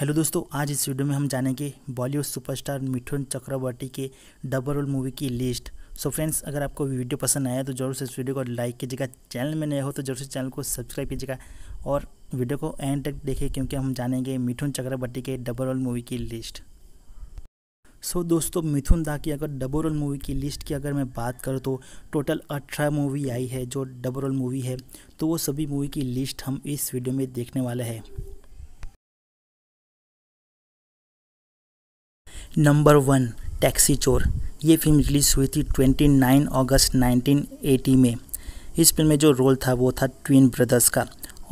hello दोस्तों आज इस वीडियो में हम जानेंगे बॉलीवुड सुपरस्टार मिठुन चक्रवर्ती के डबल रोल मूवी की लिस्ट सो so फ्रेंड्स अगर आपको वीडियो पसंद आया तो जरूर से इस वीडियो को लाइक कीजिएगा चैनल में नए हो तो जरूर से चैनल को सब्सक्राइब कीजिएगा और वीडियो को एंड तक देखें क्योंकि हम जानेंगे मिठुन चक्रवर्ती के डबल रोल मूवी की लिस्ट सो so, दोस्तों मिथुन दा की अगर डबल रोल मूवी की लिस्ट की अगर मैं बात करूँ तो टोटल अठारह मूवी आई है जो डबल रोल मूवी है तो वो सभी मूवी की लिस्ट हम इस वीडियो में देखने वाले हैं नंबर वन टैक्सी चोर ये फिल्म रिलीज़ हुई थी 29 अगस्त 1980 में इस फिल्म में जो रोल था वो था ट्विन ब्रदर्स का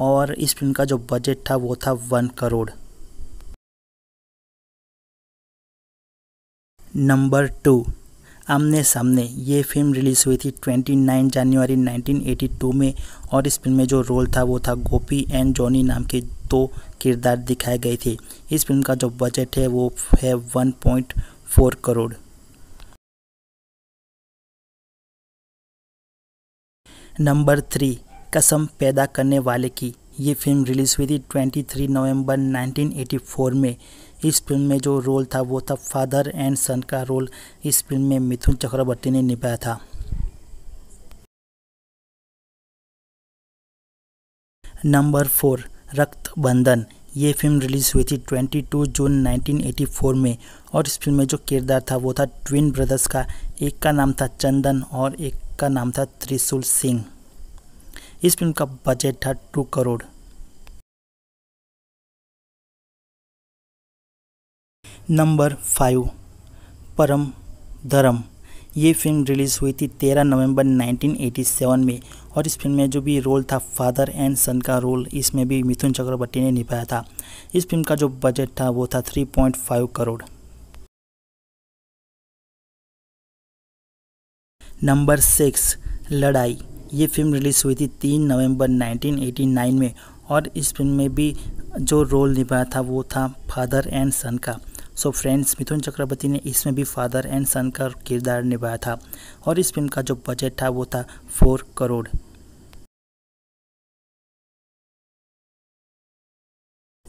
और इस फिल्म का जो बजट था वो था वन करोड़ नंबर टू आमने सामने ये फिल्म रिलीज़ हुई थी 29 जनवरी 1982 में और इस फिल्म में जो रोल था वो था गोपी एंड जॉनी नाम के दो किरदार दिखाए गए थे इस फिल्म का जो बजट है वो है one point four crore number three Kasam Paida करने वाले की ये फिल्म रिलीज़ हुई थी 23 नवंबर 1984 में इस फिल्म में जो रोल था वो था फादर एंड सन का रोल इस फिल्म में मिथुन चक्रवर्ती ने निभाया था नंबर फोर रक्त बंधन ये फिल्म रिलीज़ हुई थी 22 जून 1984 में और इस फिल्म में जो किरदार था वो था ट्विन ब्रदर्स का एक का नाम था चंदन और एक का नाम था त्रिशूल सिंह इस फिल्म का बजट था टू करोड़ नंबर फाइव परम धर्म ये फिल्म रिलीज़ हुई थी 13 नवंबर 1987 में और इस फिल्म में जो भी रोल था फादर एंड सन का रोल इसमें भी मिथुन चक्रवर्ती ने निभाया था इस फिल्म का जो बजट था वो था 3.5 करोड़ नंबर सिक्स लड़ाई ये फिल्म रिलीज़ हुई थी 3 नवंबर 1989 में और इस फिल्म में भी जो रोल निभाया था वो था फादर एंड सन का सो फ्रेंड्स मिथुन चक्रवर्ती ने इसमें भी फादर एंड सन का किरदार निभाया था और इस फिल्म का जो बजट था वो था फोर करोड़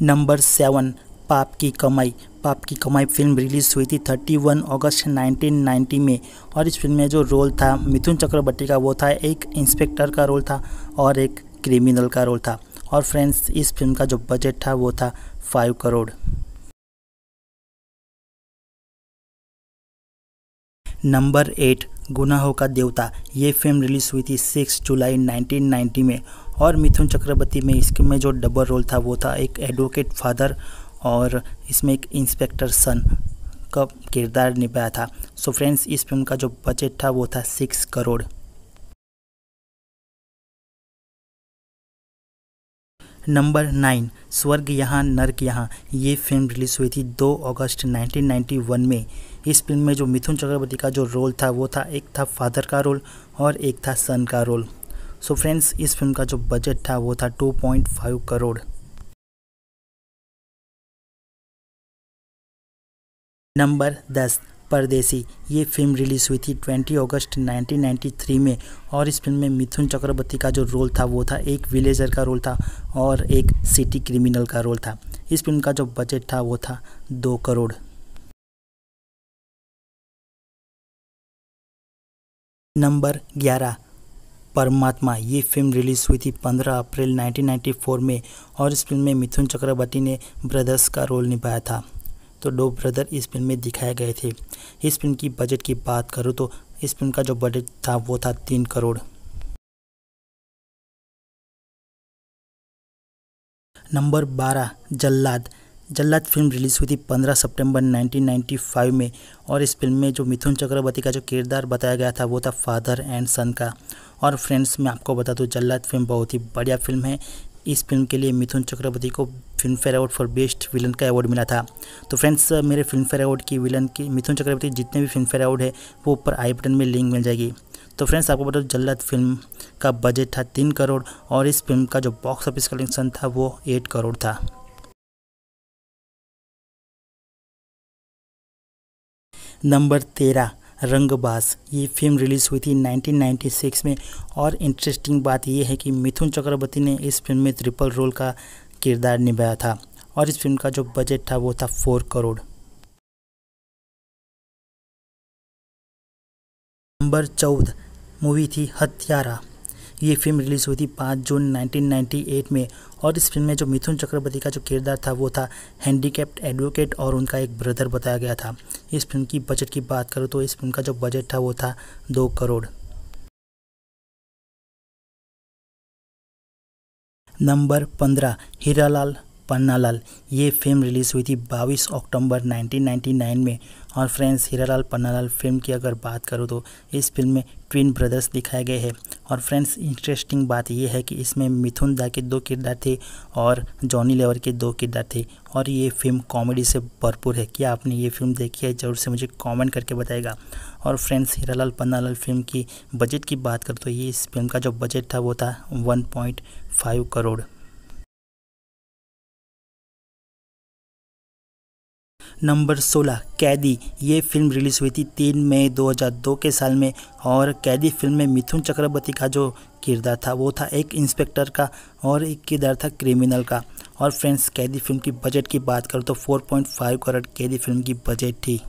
नंबर सेवन पाप की कमाई पाप की कमाई फिल्म रिलीज़ हुई थी 31 अगस्त 1990 में और इस फिल्म में जो रोल था मिथुन चक्रवर्ती का वो था एक इंस्पेक्टर का रोल था और एक क्रिमिनल का रोल था और फ्रेंड्स इस फिल्म का जो बजट था वो था फाइव करोड़ नंबर एट गुनाहों का देवता ये फिल्म रिलीज़ हुई थी सिक्स जुलाई 1990 में और मिथुन चक्रवर्ती में इसके में जो डबल रोल था वो था एक एडवोकेट फादर और इसमें एक इंस्पेक्टर सन का किरदार निभाया था सो फ्रेंड्स इस फिल्म का जो बजट था वो था सिक्स करोड़ नंबर नाइन स्वर्ग यहाँ नर्क यहाँ ये फिल्म रिलीज़ हुई थी 2 अगस्त 1991 में इस फिल्म में जो मिथुन चक्रवर्ती का जो रोल था वो था एक था फादर का रोल और एक था सन का रोल सो so फ्रेंड्स इस फिल्म का जो बजट था वो था 2.5 करोड़ नंबर दस परदेसी ये फिल्म रिलीज़ हुई थी 20 अगस्त 1993 में और इस फिल्म में मिथुन चक्रवर्ती का जो रोल था वो था एक विलेजर का रोल था और एक सिटी क्रिमिनल का रोल था इस फिल्म का जो बजट था वो था दो करोड़ नंबर 11 परमात्मा ये फिल्म रिलीज़ हुई थी 15 अप्रैल 1994 में और इस फिल्म में मिथुन चक्रवर्ती ने ब्रदर्स का रोल निभाया था तो दो ब्रदर इस फिल्म में दिखाए गए थे इस फिल्म की बजट की बात करूँ तो इस फिल्म का जो बजट था वो था तीन करोड़ नंबर बारह जल्लाद जल्लाद फिल्म रिलीज़ हुई थी 15 सितंबर 1995 में और इस फिल्म में जो मिथुन चक्रवर्ती का जो किरदार बताया गया था वो था फादर एंड सन का और फ्रेंड्स मैं आपको बता दूँ जल्लाद फिल्म बहुत ही बढ़िया फिल्म है इस फिल्म के लिए मिथुन चक्रवर्ती को Filmfare award for best villain का अवार्ड मिला था तो फ्रेंड्स मेरे फिल्म फेयर अवार्ड की विलन की मिथुन चक्रवर्ती जितने भी फिल्म फेयर अवार्ड है वो ऊपर आई बटन में लिंक मिल जाएगी तो फ्रेंड्स आपको बता दो जल्लाद फिल्म का बजट था तीन करोड़ और इस फिल्म का जो बॉक्स ऑफिस कलेक्शन था वो एट करोड़ था नंबर तेरह रंगबास ये फिल्म रिलीज़ हुई थी 1996 में और इंटरेस्टिंग बात यह है कि मिथुन चक्रवर्ती ने इस फिल्म में ट्रिपल रोल का किरदार निभाया था और इस फिल्म का जो बजट था वो था फोर करोड़ नंबर चौदह मूवी थी हत्यारा ये फिल्म रिलीज़ हुई थी पाँच जून 1998 में और इस फिल्म में जो मिथुन चक्रवर्ती का जो किरदार था वो था हैंडीकेप्ड एडवोकेट और उनका एक ब्रदर बताया गया था इस फिल्म की बजट की बात करूँ तो इस फिल्म का जो बजट था वो था दो करोड़ नंबर पंद्रह हीरालाल पन्नालाल ये फिल्म रिलीज़ हुई थी 22 अक्टूबर 1999 में और फ्रेंड्स हीरालाल पन्नालाल फिल्म की अगर बात करूँ तो इस फिल्म में ट्विन ब्रदर्स दिखाए गए हैं और फ्रेंड्स इंटरेस्टिंग बात यह है कि इसमें मिथुन दा के दो किरदार थे और जॉनी लेवर के दो किरदार थे और ये फिल्म कॉमेडी से भरपूर है क्या आपने ये फिल्म देखी है ज़रूर से मुझे कमेंट करके बताएगा और फ्रेंड्स हीरालाल पन्नालाल फिल्म की बजट की बात करूँ तो ये इस फिल्म का जो बजट था वो था one point five crore number 16 Qaidi ये फिल्म रिलीज़ हुई थी तीन मई 2002 के साल में और कैदी फिल्म में मिथुन चक्रवर्ती का जो किरदार था वो था एक इंस्पेक्टर का और एक किरदार था क्रिमिनल का और फ्रेंड्स कैदी फिल्म की बजट की बात करो तो 4.5 करोड़ कैदी फिल्म की बजट थी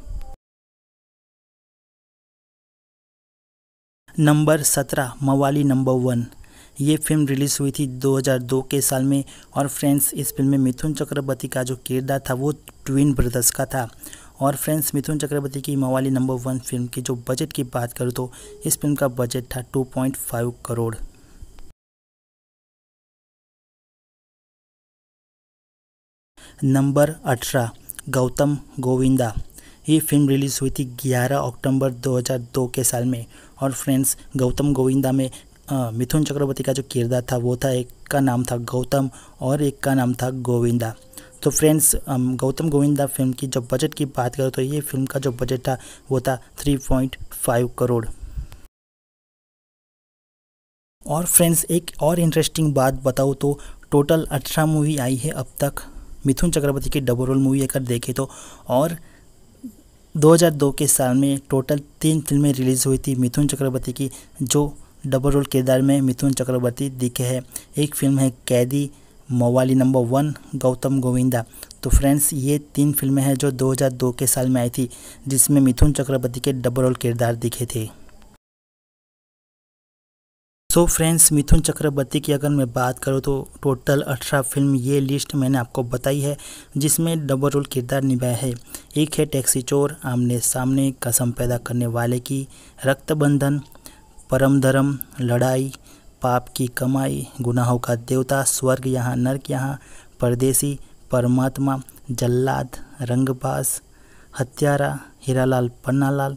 नंबर 17 मवाली नंबर वन ये फिल्म रिलीज़ हुई थी 2002 के साल में और फ्रेंड्स इस फिल्म में मिथुन चक्रवर्ती का जो किरदार था वो ट्विन ब्रदर्स का था और फ्रेंड्स मिथुन चक्रवर्ती की मवाली नंबर वन फिल्म की जो बजट की बात करूँ तो इस फिल्म का बजट था टू करोड़ नंबर अठारह गौतम गोविंदा ये फिल्म रिलीज़ हुई थी 11 अक्टूबर 2002 के साल में और फ्रेंड्स गौतम गोविंदा में मिथुन चक्रवर्ती का जो किरदार था वो था एक का नाम था गौतम और एक का नाम था गोविंदा तो फ्रेंड्स गौतम गोविंदा फिल्म की जब बजट की बात करो तो ये फिल्म का जो बजट था वो था 3.5 करोड़ और फ्रेंड्स एक और इंटरेस्टिंग बात बताऊँ तो टोटल अठारह मूवी आई है अब तक मिथुन चक्रवर्ती की डबल रोल मूवी अगर देखें तो और 2002 के साल में टोटल तीन फिल्में रिलीज़ हुई थी मिथुन चक्रवर्ती की जो डबल रोल किरदार में मिथुन चक्रवर्ती दिखे हैं एक फिल्म है कैदी मोवाली नंबर वन गौतम गोविंदा तो फ्रेंड्स ये तीन फिल्में हैं जो 2002 के साल में आई थी जिसमें मिथुन चक्रवर्ती के डबल रोल किरदार दिखे थे सो so फ्रेंड्स मिथुन चक्रवर्ती की अगर मैं बात करूँ तो टोटल अठारह फिल्म ये लिस्ट मैंने आपको बताई है जिसमें डबल रोल किरदार निभाया है एक है टैक्सी चोर आमने सामने कसम पैदा करने वाले की रक्तबंधन परम धर्म लड़ाई पाप की कमाई गुनाहों का देवता स्वर्ग यहाँ नर्क यहाँ परदेसी परमात्मा जल्लाद रंगबाज हत्यारा Hiralal Pannalal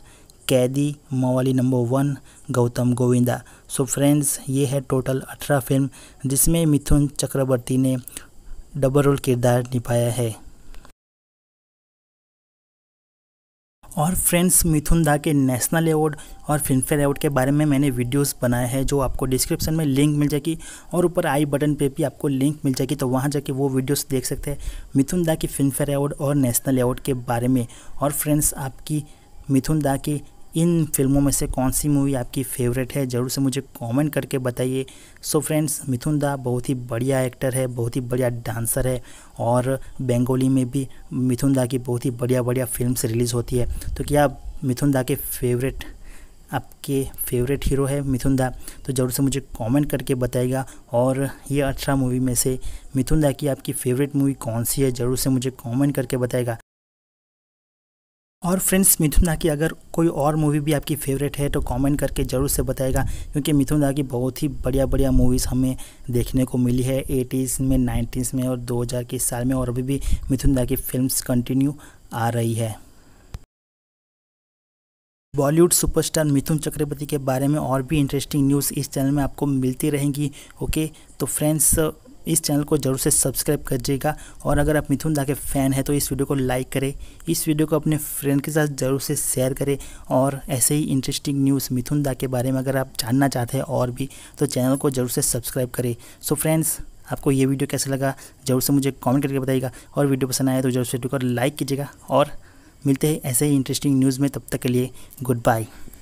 Qaidi Mawali number one Gautam Govinda so friends ये है टोटल अठारह फिल्म जिसमें मिथुन चक्रवर्ती ने डबल रोल किरदार निभाया है और फ्रेंड्स मिथुन दा के नेशनल अवार्ड और फिल्मफेयर अवार्ड के बारे में मैंने वीडियोस बनाए हैं जो आपको डिस्क्रिप्शन में लिंक मिल जाएगी और ऊपर आई बटन पे भी आपको लिंक मिल जाएगी तो वहाँ जाके वो वीडियोस देख सकते हैं मिथुन दा की फिल्मफेयर अवार्ड और नेशनल अवार्ड के बारे में और फ्रेंड्स आपकी मिथुन दा की इन फिल्मों में से कौन सी मूवी आपकी फेवरेट है ज़रूर से मुझे कमेंट करके बताइए सो फ्रेंड्स मिथुन दा बहुत ही बढ़िया एक्टर है बहुत ही बढ़िया डांसर है और बेंगोली में भी मिथुन दा की बहुत ही बढ़िया बढ़िया फिल्म रिलीज़ होती है तो क्या मिथुन दा के फेवरेट आपके फेवरेट हीरो है मिथुन दा तो ज़रूर से मुझे कमेंट करके बताइएगा और ये अठारह अच्छा मूवी में से मिथुन दा की आपकी फेवरेट मूवी कौन सी है ज़रूर से मुझे कमेंट करके बताएगा और फ्रेंड्स मिथुन दा की अगर कोई और मूवी भी आपकी फेवरेट है तो कमेंट करके ज़रूर से बताएगा क्योंकि मिथुन दा की बहुत ही बढ़िया बढ़िया मूवीज़ हमें देखने को मिली है एटीज़ में नाइन्टीज़ में और दो हज़ार के साल में और अभी भी मिथुन दा की फिल्म्स कंटिन्यू आ रही है बॉलीवुड सुपरस्टार मिथुन चक्रवर्ती के बारे में और भी इंटरेस्टिंग न्यूज़ इस चैनल में आपको मिलती रहेंगी ओके तो फ्रेंड्स इस चैनल को जरूर से सब्सक्राइब दीजिएगा और अगर आप मिथुन दा के फ़ैन हैं तो इस वीडियो को लाइक करें इस वीडियो को अपने फ्रेंड के साथ ज़रूर से शेयर करें और ऐसे ही इंटरेस्टिंग न्यूज़ मिथुन दा के बारे में अगर आप जानना चाहते हैं और भी तो चैनल को ज़रूर से सब्सक्राइब करें सो फ्रेंड्स आपको ये वीडियो कैसा लगा जरूर से मुझे कॉमेंट करके बताइएगा और वीडियो पसंद आया तो जरूर से वीडियो को लाइक कीजिएगा और मिलते हैं ऐसे ही इंटरेस्टिंग न्यूज़ में तब तक के लिए गुड बाय